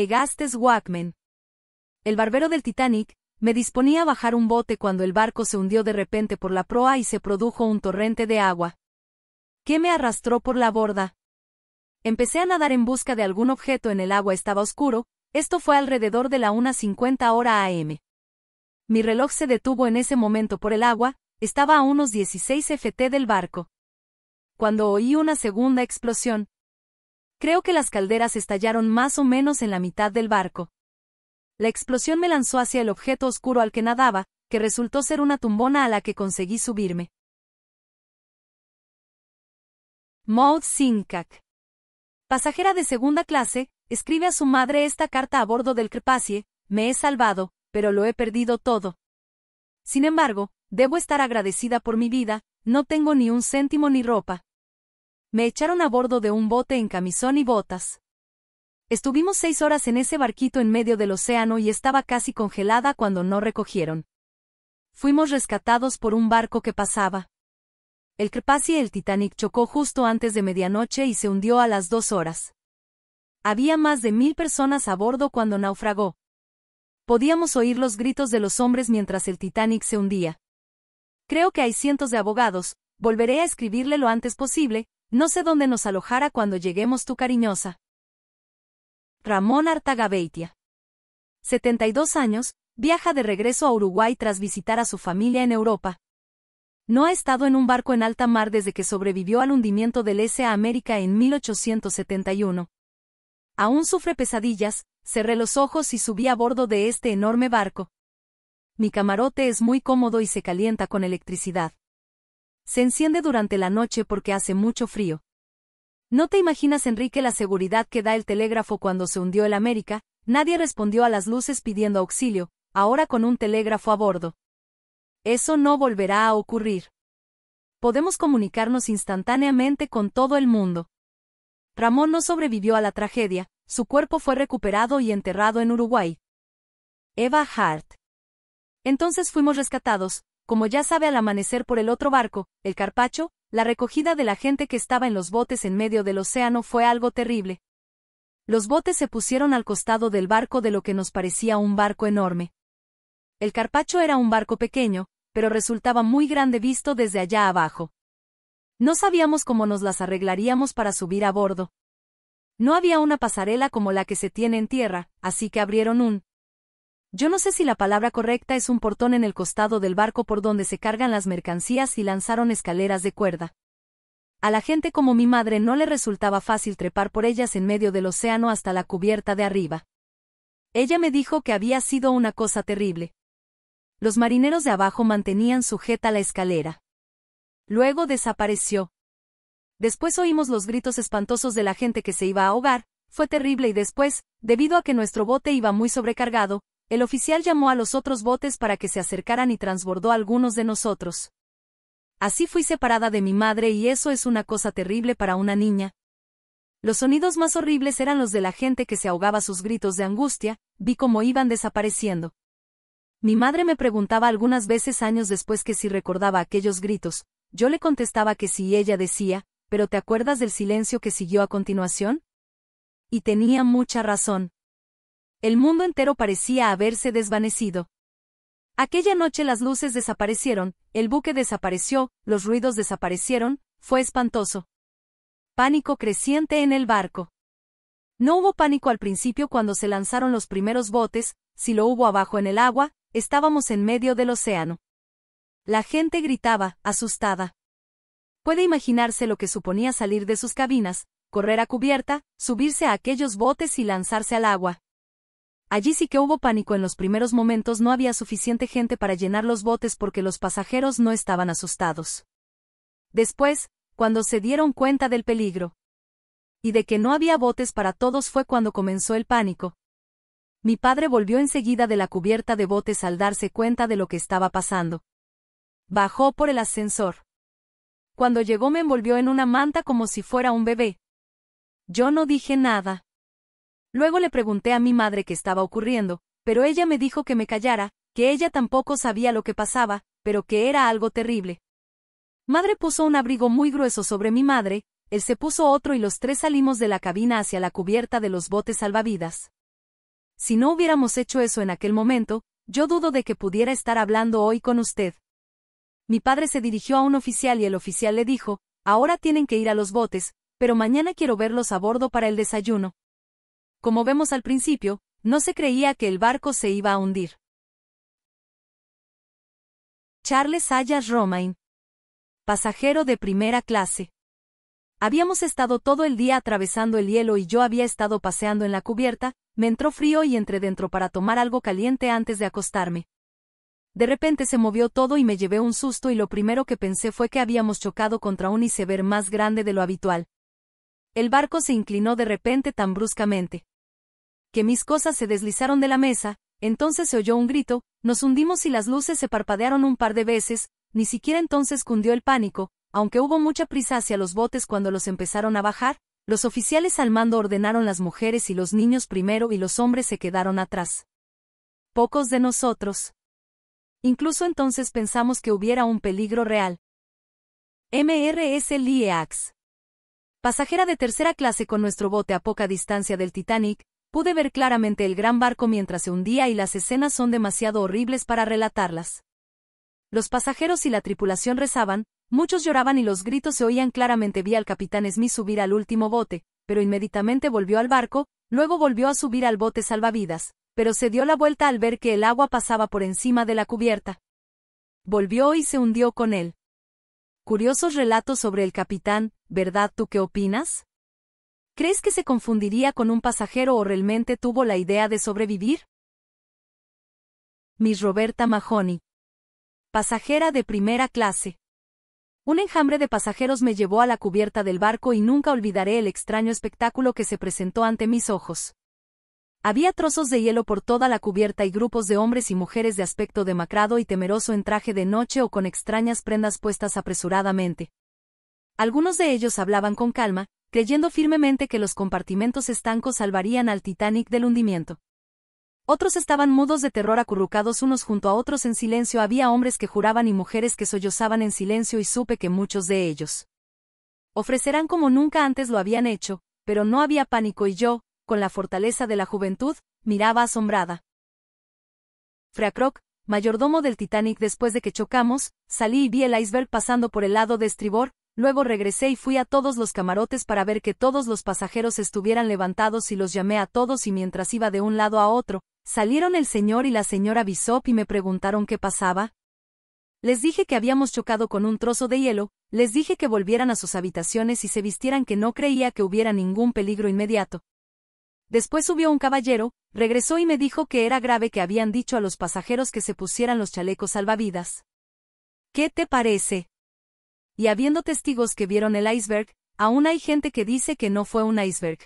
Egastes Wackman. El barbero del Titanic, me disponía a bajar un bote cuando el barco se hundió de repente por la proa y se produjo un torrente de agua. ¿Qué me arrastró por la borda? Empecé a nadar en busca de algún objeto en el agua estaba oscuro, esto fue alrededor de la 1.50 hora AM. Mi reloj se detuvo en ese momento por el agua, estaba a unos 16 FT del barco. Cuando oí una segunda explosión, Creo que las calderas estallaron más o menos en la mitad del barco. La explosión me lanzó hacia el objeto oscuro al que nadaba, que resultó ser una tumbona a la que conseguí subirme. Maud Sinkak. Pasajera de segunda clase, escribe a su madre esta carta a bordo del Crepacie, me he salvado, pero lo he perdido todo. Sin embargo, debo estar agradecida por mi vida, no tengo ni un céntimo ni ropa. Me echaron a bordo de un bote en camisón y botas. Estuvimos seis horas en ese barquito en medio del océano y estaba casi congelada cuando no recogieron. Fuimos rescatados por un barco que pasaba. El Crepasi y el Titanic chocó justo antes de medianoche y se hundió a las dos horas. Había más de mil personas a bordo cuando naufragó. Podíamos oír los gritos de los hombres mientras el Titanic se hundía. Creo que hay cientos de abogados, volveré a escribirle lo antes posible, no sé dónde nos alojara cuando lleguemos tu cariñosa. Ramón Artagabeitia. 72 años, viaja de regreso a Uruguay tras visitar a su familia en Europa. No ha estado en un barco en alta mar desde que sobrevivió al hundimiento del S.A. América en 1871. Aún sufre pesadillas, cerré los ojos y subí a bordo de este enorme barco. Mi camarote es muy cómodo y se calienta con electricidad. Se enciende durante la noche porque hace mucho frío. No te imaginas, Enrique, la seguridad que da el telégrafo cuando se hundió el América, nadie respondió a las luces pidiendo auxilio, ahora con un telégrafo a bordo. Eso no volverá a ocurrir. Podemos comunicarnos instantáneamente con todo el mundo. Ramón no sobrevivió a la tragedia, su cuerpo fue recuperado y enterrado en Uruguay. Eva Hart. Entonces fuimos rescatados, como ya sabe al amanecer por el otro barco, el Carpacho, la recogida de la gente que estaba en los botes en medio del océano fue algo terrible. Los botes se pusieron al costado del barco de lo que nos parecía un barco enorme. El Carpacho era un barco pequeño, pero resultaba muy grande visto desde allá abajo. No sabíamos cómo nos las arreglaríamos para subir a bordo. No había una pasarela como la que se tiene en tierra, así que abrieron un yo no sé si la palabra correcta es un portón en el costado del barco por donde se cargan las mercancías y lanzaron escaleras de cuerda. A la gente como mi madre no le resultaba fácil trepar por ellas en medio del océano hasta la cubierta de arriba. Ella me dijo que había sido una cosa terrible. Los marineros de abajo mantenían sujeta la escalera. Luego desapareció. Después oímos los gritos espantosos de la gente que se iba a ahogar, fue terrible y después, debido a que nuestro bote iba muy sobrecargado, el oficial llamó a los otros botes para que se acercaran y transbordó algunos de nosotros. Así fui separada de mi madre y eso es una cosa terrible para una niña. Los sonidos más horribles eran los de la gente que se ahogaba sus gritos de angustia, vi cómo iban desapareciendo. Mi madre me preguntaba algunas veces años después que si recordaba aquellos gritos, yo le contestaba que sí ella decía, pero ¿te acuerdas del silencio que siguió a continuación? Y tenía mucha razón el mundo entero parecía haberse desvanecido. Aquella noche las luces desaparecieron, el buque desapareció, los ruidos desaparecieron, fue espantoso. Pánico creciente en el barco. No hubo pánico al principio cuando se lanzaron los primeros botes, si lo hubo abajo en el agua, estábamos en medio del océano. La gente gritaba, asustada. Puede imaginarse lo que suponía salir de sus cabinas, correr a cubierta, subirse a aquellos botes y lanzarse al agua. Allí sí que hubo pánico en los primeros momentos no había suficiente gente para llenar los botes porque los pasajeros no estaban asustados. Después, cuando se dieron cuenta del peligro y de que no había botes para todos fue cuando comenzó el pánico. Mi padre volvió enseguida de la cubierta de botes al darse cuenta de lo que estaba pasando. Bajó por el ascensor. Cuando llegó me envolvió en una manta como si fuera un bebé. Yo no dije nada. Luego le pregunté a mi madre qué estaba ocurriendo, pero ella me dijo que me callara, que ella tampoco sabía lo que pasaba, pero que era algo terrible. Madre puso un abrigo muy grueso sobre mi madre, él se puso otro y los tres salimos de la cabina hacia la cubierta de los botes salvavidas. Si no hubiéramos hecho eso en aquel momento, yo dudo de que pudiera estar hablando hoy con usted. Mi padre se dirigió a un oficial y el oficial le dijo, ahora tienen que ir a los botes, pero mañana quiero verlos a bordo para el desayuno. Como vemos al principio, no se creía que el barco se iba a hundir. Charles Ayas Romain. Pasajero de primera clase. Habíamos estado todo el día atravesando el hielo y yo había estado paseando en la cubierta, me entró frío y entré dentro para tomar algo caliente antes de acostarme. De repente se movió todo y me llevé un susto y lo primero que pensé fue que habíamos chocado contra un iceberg más grande de lo habitual. El barco se inclinó de repente tan bruscamente que mis cosas se deslizaron de la mesa, entonces se oyó un grito, nos hundimos y las luces se parpadearon un par de veces, ni siquiera entonces cundió el pánico, aunque hubo mucha prisa hacia los botes cuando los empezaron a bajar, los oficiales al mando ordenaron las mujeres y los niños primero y los hombres se quedaron atrás. Pocos de nosotros. Incluso entonces pensamos que hubiera un peligro real. MRS Lieax. Pasajera de tercera clase con nuestro bote a poca distancia del Titanic, Pude ver claramente el gran barco mientras se hundía y las escenas son demasiado horribles para relatarlas. Los pasajeros y la tripulación rezaban, muchos lloraban y los gritos se oían claramente. Vi al capitán Smith subir al último bote, pero inmediatamente volvió al barco, luego volvió a subir al bote salvavidas, pero se dio la vuelta al ver que el agua pasaba por encima de la cubierta. Volvió y se hundió con él. Curiosos relatos sobre el capitán, ¿verdad tú qué opinas? ¿Crees que se confundiría con un pasajero o realmente tuvo la idea de sobrevivir? Miss Roberta Mahoney. Pasajera de primera clase. Un enjambre de pasajeros me llevó a la cubierta del barco y nunca olvidaré el extraño espectáculo que se presentó ante mis ojos. Había trozos de hielo por toda la cubierta y grupos de hombres y mujeres de aspecto demacrado y temeroso en traje de noche o con extrañas prendas puestas apresuradamente. Algunos de ellos hablaban con calma, creyendo firmemente que los compartimentos estancos salvarían al Titanic del hundimiento. Otros estaban mudos de terror acurrucados unos junto a otros en silencio, había hombres que juraban y mujeres que sollozaban en silencio y supe que muchos de ellos ofrecerán como nunca antes lo habían hecho, pero no había pánico y yo, con la fortaleza de la juventud, miraba asombrada. Freacroc, mayordomo del Titanic después de que chocamos, salí y vi el iceberg pasando por el lado de estribor, Luego regresé y fui a todos los camarotes para ver que todos los pasajeros estuvieran levantados y los llamé a todos y mientras iba de un lado a otro, salieron el señor y la señora Bisop y me preguntaron qué pasaba. Les dije que habíamos chocado con un trozo de hielo, les dije que volvieran a sus habitaciones y se vistieran que no creía que hubiera ningún peligro inmediato. Después subió un caballero, regresó y me dijo que era grave que habían dicho a los pasajeros que se pusieran los chalecos salvavidas. ¿Qué te parece? y habiendo testigos que vieron el iceberg, aún hay gente que dice que no fue un iceberg.